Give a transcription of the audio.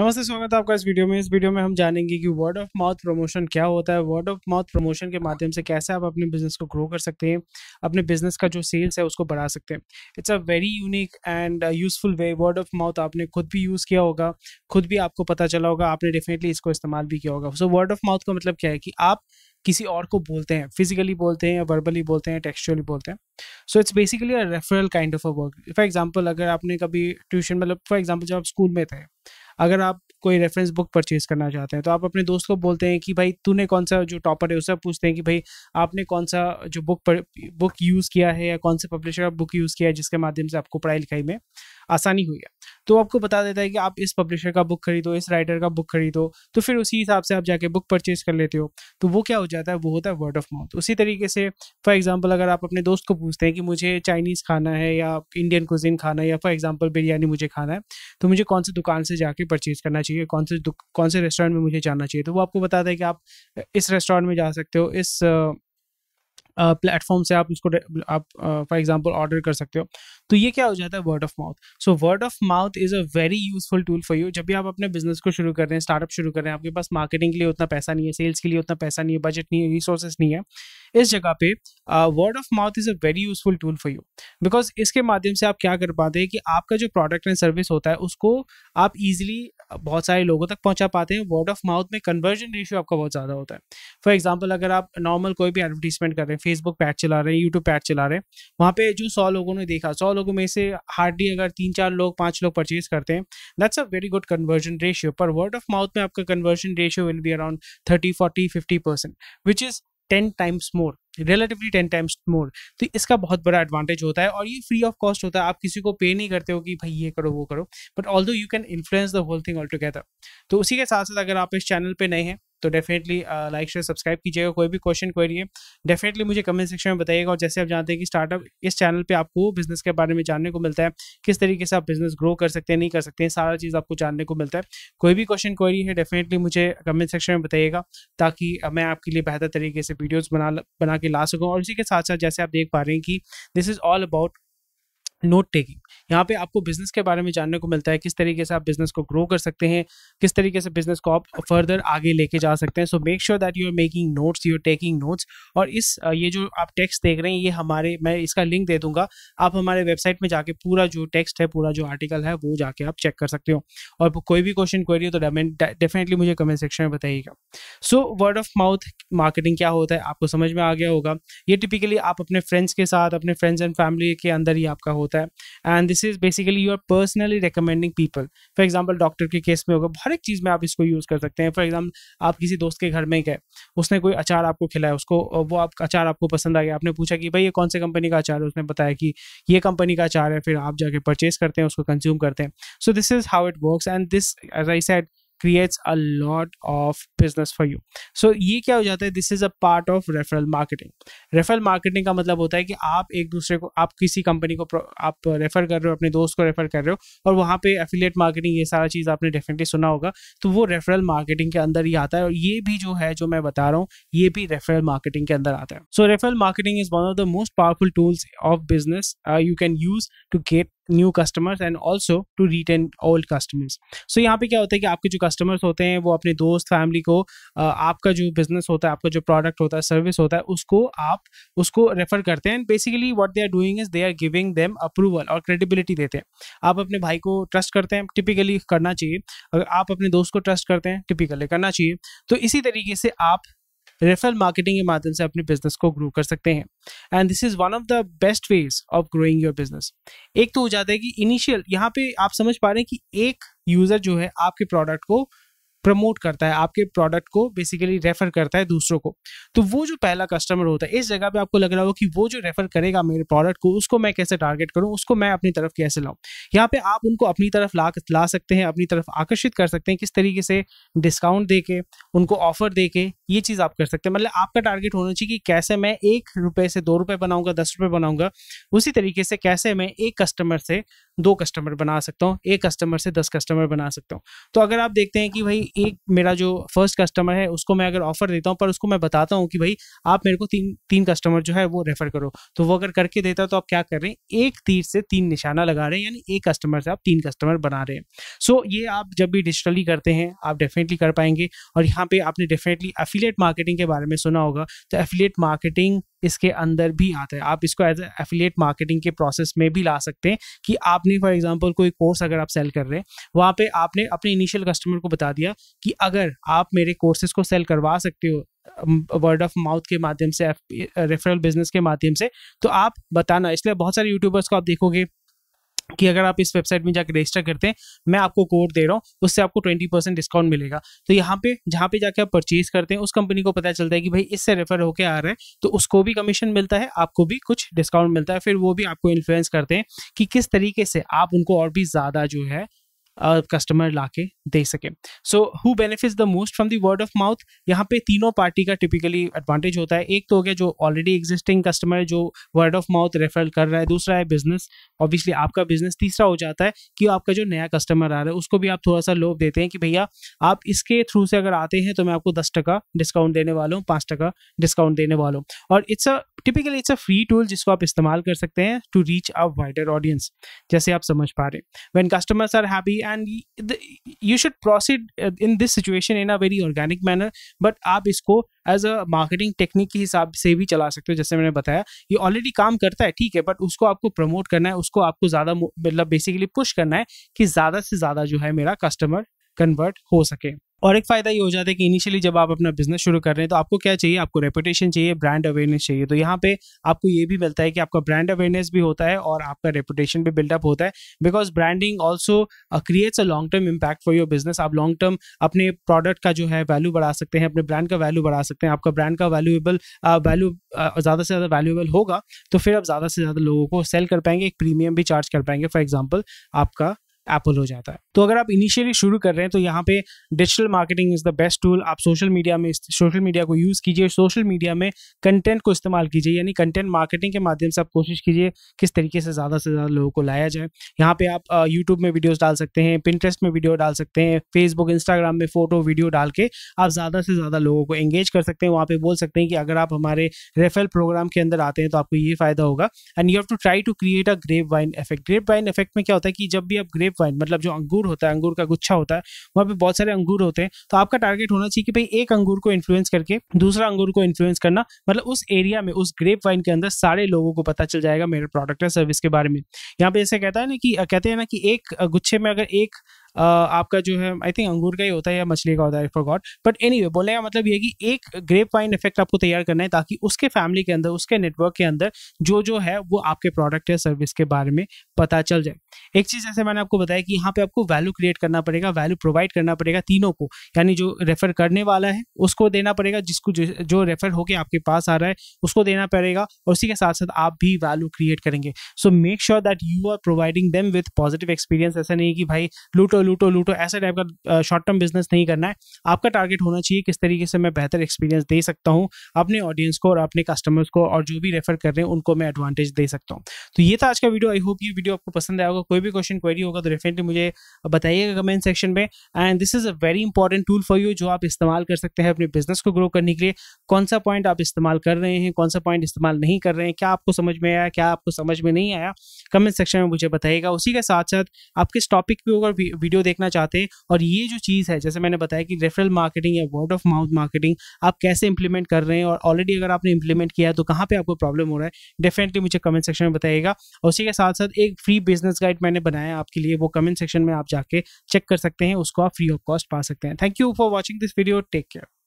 नमस्ते स्वागत है आपका इस वीडियो में इस वीडियो में हम जानेंगे कि वर्ड ऑफ माउथ प्रमोशन क्या होता है वर्ड ऑफ माउथ प्रमोशन के माध्यम से कैसे आप अपने बिजनेस को ग्रो कर सकते हैं अपने बिजनेस का जो सेल्स है उसको बढ़ा सकते हैं it's a very unique and useful way word of mouth आपने खुद भी यूज़ किया होगा खुद भी आपको पता चला होगा आपने डेफिनेटली इसको इस्तेमाल भी किया होगा सो वर्ड ऑफ माउथ का मतलब क्या है कि आप किसी और को बोलते हैं फिजिकली बोलते हैं वर्बली बोलते हैं टेक्सचुअली बोलते हैं so it's basically a referral kind of a work for example अगर आपने कभी ट्यूशन मतलब फॉर एग्जांपल जब आप स्कूल में थे अगर आप कोई रेफरेंस बुक परचेज करना चाहते हैं तो आप अपने दोस्त को बोलते हैं कि भाई तूने कौन सा जो टॉपर है उससे पूछते हैं कि भाई आपने कौन सा जो बुक पर बुक यूज़ किया है या कौन से पब्लिशर का बुक यूज़ किया है जिसके माध्यम से आपको पढ़ाई लिखाई में आसानी हुई है तो आपको बता देता है कि आप इस पब्लिशर का बुक खरीदो इस राइटर का बुक खरीदो तो फिर उसी हिसाब से आप जाके बुक परचेज कर लेते हो तो वो क्या हो जाता है वो होता है वर्ड ऑफ माउथ उसी तरीके से फॉर एग्जाम्पल अगर आप अपने दोस्त को पूछते हैं कि मुझे चाइनीज़ खाना है या इंडियन कुजिन खाना है या फॉर एग्जाम्पल बिरयानी मुझे खाना है तो मुझे कौन से दुकान से जाके परचेज़ करना चाहिए कौन से कौन से रेस्टोरेंट में मुझे जाना चाहिए तो वो आपको बताता है कि आप इस रेस्टोरेंट में जा सकते हो इस प्लेटफॉर्म से आप उसको आप फॉर एग्जांपल ऑर्डर कर सकते हो तो ये क्या हो जाता है word of mouth so word of mouth is a very useful tool for you जब भी आप अपने बिजनेस को शुरू कर रहे हैं स्टार्टअप शुरू कर रहे हैं आपके पास मार्केटिंग के लिए उतना पैसा नहीं है सेल्स के लिए उतना पैसा नहीं है बजट नहीं है रिसोर्सेस नहीं है इस जगह पे word of mouth is a very useful tool for you because इसके माध्यम से आप क्या कर पाते हैं कि आपका जो प्रोडक्ट एंड सर्विस होता है उसको आप ईजिली बहुत सारे लोगों तक पहुंचा पाते हैं वर्ड ऑफ माउथ में कन्वर्जन रेशियो आपका बहुत ज़्यादा होता है फॉर एग्जाम्पल अगर आप नॉर्मल कोई भी एडवर्टीजमेंट कर रहे हैं फेसबुक पैड चला रहे हैं यूट्यूब पैड चला रहे हैं वहाँ पे जो सौ लोगों ने देखा सौ लोगों में से हार्डली अगर तीन चार लोग पाँच लोग परचेज करते हैं that's a very good conversion ratio पर वर्ड ऑफ माउथ में आपका conversion ratio will be around thirty forty fifty percent which is ten times more relatively ten times more तो इसका बहुत बड़ा एडवांटेज होता है और ये फ्री ऑफ कॉस्ट होता है आप किसी को पे नहीं करते हो कि भाई ये करो वो करो but all you can influence the whole thing all together तो उसी के साथ साथ अगर आप इस चैनल पर नए हैं तो डेफिनेटली लाइक शेयर सब्सक्राइब कीजिएगा कोई भी क्वेश्चन क्वेरी है डेफिनेटली मुझे कमेंट सेक्शन में बताइएगा और जैसे आप जानते हैं कि स्टार्टअप इस चैनल पे आपको बिजनेस के बारे में जानने को मिलता है किस तरीके से आप बिजनेस ग्रो कर सकते हैं नहीं कर सकते हैं सारा चीज़ आपको जानने को मिलता है कोई भी क्वेश्चन क्वेरी है डेफिनेटली मुझे कमेंट सेक्शन में बताइएगा ताकि uh, मैं आपके लिए बेहतर तरीके से वीडियोज़ बना बना के ला सकूँ और इसी के साथ साथ जैसे आप देख पा रहे हैं कि this is all about note taking यहाँ पे आपको बिजनेस के बारे में जानने को मिलता है किस तरीके से आप बिजनेस को ग्रो कर सकते हैं किस तरीके से बिजनेस को आप फर्दर आगे लेके जा सकते हैं so make sure that you are making notes you are taking notes और इस ये जो आप टेक्स्ट देख रहे हैं ये हमारे मैं इसका लिंक दे दूंगा आप हमारे वेबसाइट में जाके पूरा जो टेक्स्ट है पूरा जो आर्टिकल है वो जाके आप चेक कर सकते हो और कोई भी क्वेश्चन क्वेरी हो तो डेफिनेटली मुझे कमेंट सेक्शन में बताइएगा so word of mouth marketing क्या होता है आपको समझ में आ गया होगा ये टिपिकली आप अपने फ्रेंड्स के साथ अपने फ्रेंड्स एंड फैमिली के अंदर ही आपका होता होता है and this is basically you are personally recommending people for example doctor के केस में होगा हर एक चीज़ में आप इसको यूज़ कर सकते हैं फॉर एग्जाम्पल आप किसी दोस्त के घर में गए उसने कोई अचार आपको खिलाया उसको वो आप अचार आपको पसंद आ गया आपने पूछा कि भाई ये कौन से कंपनी का अचार है उसने बताया कि ये कंपनी का अचार है फिर आप जाके परचेज करते हैं उसको कंज्यूम करते हैं so this is how it work and this as I said creates a lot of business for you. So ये क्या हो जाता है this is a part of referral marketing referral marketing का मतलब होता है कि आप एक दूसरे को आप किसी कंपनी को आप रेफर कर रहे हो अपने दोस्त को रेफर कर रहे हो और वहाँ पे एफिलेट मार्केटिंग ये सारा चीज़ आपने डेफिनेटली सुना होगा तो वो रेफरल मार्केटिंग के अंदर ही आता है और ये भी जो है जो मैं बता रहा हूँ ये भी रेफरल मार्केटिंग के अंदर आता है so referral marketing is one of the most powerful tools of business you can use to get new customers and also to retain old customers so यहाँ पे क्या होता है कि आपके जो कस्टमर्स होते हैं वो अपने दोस्त फैमिली को आपका जो बिजनेस होता है आपका जो प्रोडक्ट होता है सर्विस होता है उसको आप उसको रेफर करते हैं and basically what they are doing is they are giving them approval और क्रेडिबिलिटी देते हैं आप अपने भाई को ट्रस्ट करते हैं टिपिकली करना चाहिए अगर आप अपने दोस्त को ट्रस्ट करते हैं टिपिकली करना चाहिए तो इसी तरीके से आप रेफरल मार्केटिंग के माध्यम से अपने बिजनेस को ग्रो कर सकते हैं and this is one of the best ways of growing your business एक तो हो जाता है कि इनिशियल यहाँ पे आप समझ पा रहे हैं कि एक यूजर जो है आपके प्रोडक्ट को प्रमोट करता है आपके प्रोडक्ट को बेसिकली रेफर करता है दूसरों को तो वो जो पहला कस्टमर होता है इस जगह पे आपको लग रहा हो कि वो जो रेफर करेगा मेरे प्रोडक्ट को उसको मैं कैसे टारगेट करूँ उसको मैं अपनी तरफ कैसे लाऊँ यहाँ पे आप उनको अपनी तरफ ला ला सकते हैं अपनी तरफ आकर्षित कर सकते हैं किस तरीके से डिस्काउंट दे के उनको ऑफर दे के ये चीज़ आप कर सकते हैं मतलब आपका टारगेट होना चाहिए कि कैसे मैं एक रुपये से दो रुपये बनाऊँगा दस रुपये बनाऊँगा उसी तरीके से कैसे मैं एक कस्टमर से दो कस्टमर बना सकता हूँ एक कस्टमर से दस कस्टमर बना सकता हूँ तो अगर आप देखते हैं कि भाई एक मेरा जो फर्स्ट कस्टमर है उसको मैं अगर ऑफर देता हूँ पर उसको मैं बताता हूँ कि भाई आप मेरे को तीन तीन कस्टमर जो है वो रेफर करो तो वो अगर करके देता तो आप क्या कर रहे हैं एक तीर से तीन निशाना लगा रहे हैं यानी एक कस्टमर से आप तीन कस्टमर बना रहे हैं सो ये आप जब भी डिजिटली करते हैं आप डेफिनेटली कर पाएंगे और यहाँ पर आपने डेफिनेटली एफिलेट मार्केटिंग के बारे में सुना होगा तो एफिलेट मार्केटिंग इसके अंदर भी आता है आप इसको एज एफिलिएट मार्केटिंग के प्रोसेस में भी ला सकते हैं कि आपने फॉर एग्जांपल कोई कोर्स अगर आप सेल कर रहे हैं वहाँ पे आपने अपने इनिशियल कस्टमर को बता दिया कि अगर आप मेरे कोर्सेज को सेल करवा सकते हो वर्ड ऑफ माउथ के माध्यम से रेफरल बिजनेस के माध्यम से तो आप बताना इसलिए बहुत सारे यूट्यूबर्स को आप देखोगे कि अगर आप इस वेबसाइट में जाकर रजिस्टर करते हैं मैं आपको कोड दे रहा हूँ उससे आपको ट्वेंटी परसेंट डिस्काउंट मिलेगा तो यहाँ पे जहाँ पे जाके आप परचेज करते हैं उस कंपनी को पता चलता है कि भाई इससे रेफर होके आ रहे हैं तो उसको भी कमीशन मिलता है आपको भी कुछ डिस्काउंट मिलता है फिर वो भी आपको इन्फ्लुएंस करते हैं कि किस तरीके से आप उनको और भी ज़्यादा जो है कस्टमर ला के दे सके so who benefits the most from the word of mouth यहाँ पे तीनों पार्टी का टिपिकली एडवांटेज होता है एक तो हो गया जो ऑलरेडी एग्जिस्टिंग कस्टमर जो वर्ड ऑफ माउथ रेफर कर रहा है दूसरा है बिजनेस ऑब्वियसली आपका बिजनेस तीसरा हो जाता है कि आपका जो नया कस्टमर आ रहा है उसको भी आप थोड़ा सा लोभ देते हैं कि भैया आप इसके थ्रू से अगर आते हैं तो मैं आपको दस टका डिस्काउंट देने वाला हूँ पाँच टका डिस्काउंट देने वाला हूँ और it's a typically it's a free tool जिसको आप इस्तेमाल कर सकते हैं to reach a wider audience जैसे आप समझ पा रहे हैं when customers are happy and you should proceed in this situation in a very organic manner but आप इसको एज अ मार्केटिंग टेक्निक के हिसाब से भी चला सकते हो जैसे मैंने बताया ये ऑलरेडी काम करता है ठीक है बट उसको आपको प्रमोट करना है उसको आपको ज़्यादा मतलब बेसिकली पुश करना है कि ज़्यादा से ज़्यादा जो है मेरा कस्टमर कन्वर्ट हो सके और एक फ़ायदा ये हो जाता है कि इनिशियली जब आप अपना बिजनेस शुरू कर रहे हैं तो आपको क्या चाहिए आपको रेपुटेशन चाहिए ब्रांड अवेयरनेस चाहिए तो यहाँ पे आपको ये भी मिलता है कि आपका ब्रांड अवेयरनेस भी होता है और आपका रेपुटेशन भी बिल्डअप होता है because branding also creates a long term impact for your business आप लॉन्ग टर्म अपने प्रोडक्ट का जो है वैल्यू बढ़ा सकते हैं अपने ब्रांड का वैल्यू बढ़ा सकते हैं आपका ब्रांड का वैल्यूएबल वैल्यू ज़्यादा से ज़्यादा वैल्यूएबल होगा तो फिर आप ज़्यादा से ज़्यादा लोगों को सेल कर पाएंगे एक प्रीमियम भी चार्ज कर पाएंगे फॉर एग्जाम्पल आपका एप्पल हो जाता है तो अगर आप इनिशियली शुरू कर रहे हैं तो यहाँ पे digital marketing is the best tool आप सोशल मीडिया में सोशल मीडिया को यूज़ कीजिए सोशल मीडिया में कंटेंट को इस्तेमाल कीजिए यानी कंटेंट मार्केटिंग के माध्यम से आप कोशिश कीजिए किस तरीके से ज़्यादा से ज़्यादा लोगों को लाया जाए यहाँ पे आप यूट्यूब में वीडियोज़ डाल सकते हैं पिंट्रेस्ट में वीडियो डाल सकते हैं फेसबुक इंस्टाग्राम में फ़ोटो वीडियो डाल के आप ज़्यादा से ज़्यादा लोगों को एंगेज कर सकते हैं वहाँ पर बोल सकते हैं कि अगर आप हमारे रेफरल प्रोग्राम के अंदर आते हैं तो आपको ये फ़ायदा होगा and you have to try to create a grapevine effect grapevine effect में क्या होता है कि जब भी आप ग्रेप ग्रेप वाइन मतलब जो अंगूर होता है अंगूर का गुच्छा होता है वहाँ पे बहुत सारे अंगूर होते हैं तो आपका टारगेट होना चाहिए कि भाई एक अंगूर को इन्फ्लुएंस करके दूसरा अंगूर को इन्फ्लुएंस करना मतलब उस एरिया में उस ग्रेप वाइन के अंदर सारे लोगों को पता चल जाएगा मेरे प्रोडक्ट या सर्विस के बारे में यहाँ पे ऐसे कहता है ना कि कहते हैं ना कि एक गुच्छे में अगर एक आपका जो है आई थिंक अंगूर का ही होता है या मछली का होता है for God but anyway का मतलब ये कि एक ग्रेप वाइन इफेक्ट आपको तैयार करना है ताकि उसके फैमिली के अंदर उसके नेटवर्क के अंदर जो जो है वो आपके प्रोडक्ट या सर्विस के बारे में पता चल जाए एक चीज़ जैसे मैंने आपको बताया कि यहाँ पे आपको वैल्यू क्रिएट करना पड़ेगा वैल्यू प्रोवाइड करना पड़ेगा तीनों को यानी जो रेफर करने वाला है उसको देना पड़ेगा जिसको जो रेफर होके आपके पास आ रहा है उसको देना पड़ेगा और उसी के साथ साथ आप भी वैल्यू क्रिएट करेंगे so make sure that you are providing them with positive experience ऐसा नहीं कि भाई लूटो लूटो लूटो ऐसे टाइप का शॉर्ट टर्म बिजनेस नहीं करना है आपका टारगेट होना चाहिए किस तरीके से मैं बेहतर एक्सपीरियंस दे सकता हूँ अपने ऑडियंस को और अपने कस्टमर्स को और जो भी रेफर कर रहे हैं उनको मैं एडवांटेज दे सकता हूँ तो ये था आज का वीडियो आई होप ये वीडियो आपको पसंद आएगा कोई भी क्वेश्चन क्वेरी होगा तो डेफिनेटली मुझे बताइएगा कमेंट सेक्शन में and this is a very important tool for you जो आप इस्तेमाल कर सकते हैं अपने बिजनेस को ग्रो करने के लिए कौन सा पॉइंट आप इस्तेमाल कर रहे हैं कौन सा पॉइंट इस्तेमाल नहीं कर रहे हैं क्या आपको समझ में आया क्या आपको समझ में नहीं आया कमेंट सेक्शन में मुझे बताइएगा उसी के साथ साथ आप किस टॉपिक पे होगा अगर वीडियो देखना चाहते हैं और ये जो चीज़ है जैसे मैंने बताया कि रेफरल मार्केटिंग या वर्ड ऑफ माउथ मार्केटिंग आप कैसे इंप्लीमेंट कर रहे हैं और ऑलरेडी अगर आपने इंप्लीमेंट किया है तो कहाँ पर आपको प्रॉब्लम हो रहा है डेफिनेटली मुझे कमेंट सेक्शन में बताइएगा और उसी के साथ साथ एक फ्री बिजनेस गाइड मैंने बनाया आपके लिए वो कमेंट सेक्शन में आप जाके चेक कर सकते हैं उसको आप फ्री ऑफ कॉस्ट पा सकते हैं thank you for watching this video take care